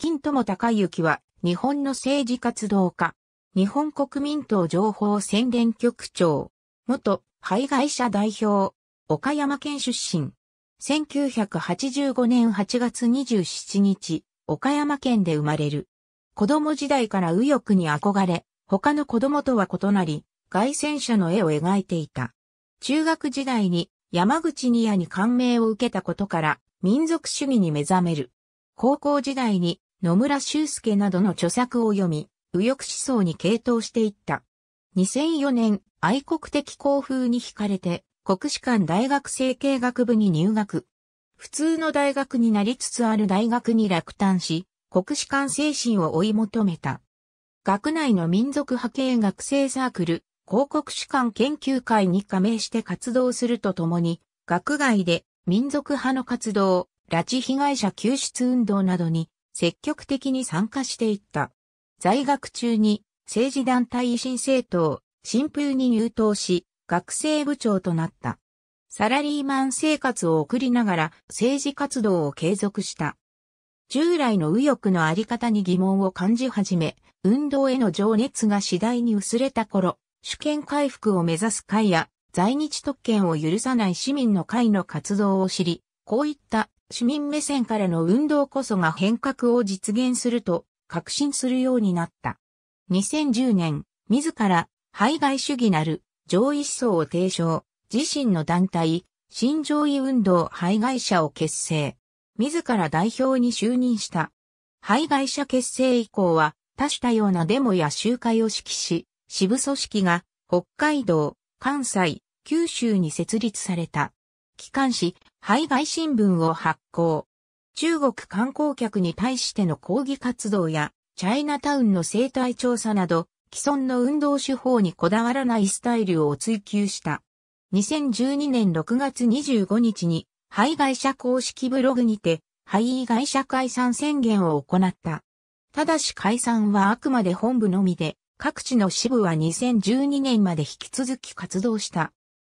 金友隆之は、日本の政治活動家、日本国民党情報宣伝局長、元、排外者代表、岡山県出身。1985年8月27日、岡山県で生まれる。子供時代から右翼に憧れ、他の子供とは異なり、外戦者の絵を描いていた。中学時代に山口ニアに感銘を受けたことから、民族主義に目覚める。高校時代に野村修介などの著作を読み、右翼思想に傾倒していった。2004年、愛国的校風に惹かれて、国士官大学政経学部に入学。普通の大学になりつつある大学に落胆し、国士官精神を追い求めた。学内の民族派系学生サークル、広告士官研究会に加盟して活動するとともに、学外で民族派の活動、拉致被害者救出運動などに積極的に参加していった。在学中に政治団体維新政党、新風に入党し、学生部長となった。サラリーマン生活を送りながら政治活動を継続した。従来の右翼のあり方に疑問を感じ始め、運動への情熱が次第に薄れた頃、主権回復を目指す会や在日特権を許さない市民の会の活動を知り、こういった市民目線からの運動こそが変革を実現すると確信するようになった。2010年、自ら、排外主義なる、上位思想を提唱、自身の団体、新上位運動排外者を結成。自ら代表に就任した。排外者結成以降は、多種多様なデモや集会を指揮し、支部組織が、北海道、関西、九州に設立された。機関紙、排外新聞を発行。中国観光客に対しての抗議活動や、チャイナタウンの生態調査など、既存の運動手法にこだわらないスタイルを追求した。2012年6月25日に、排外者公式ブログにて、排外者解散宣言を行った。ただし解散はあくまで本部のみで、各地の支部は2012年まで引き続き活動した。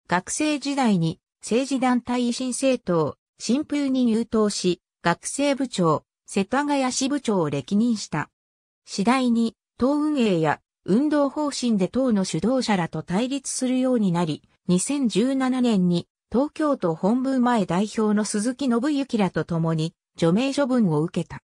学生時代に政治団体維新政党、新風に入党し、学生部長、世田谷支部長を歴任した。次第に、党運営や運動方針で党の主導者らと対立するようになり、2017年に東京都本部前代表の鈴木信幸らと共に除名処分を受けた。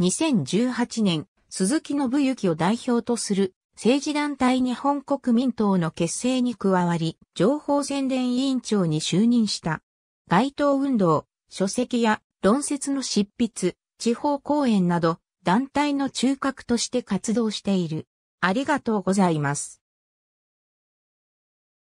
2018年、鈴木信幸を代表とする政治団体日本国民党の結成に加わり、情報宣伝委員長に就任した。街頭運動、書籍や論説の執筆、地方講演など、団体の中核として活動している。ありがとうございます。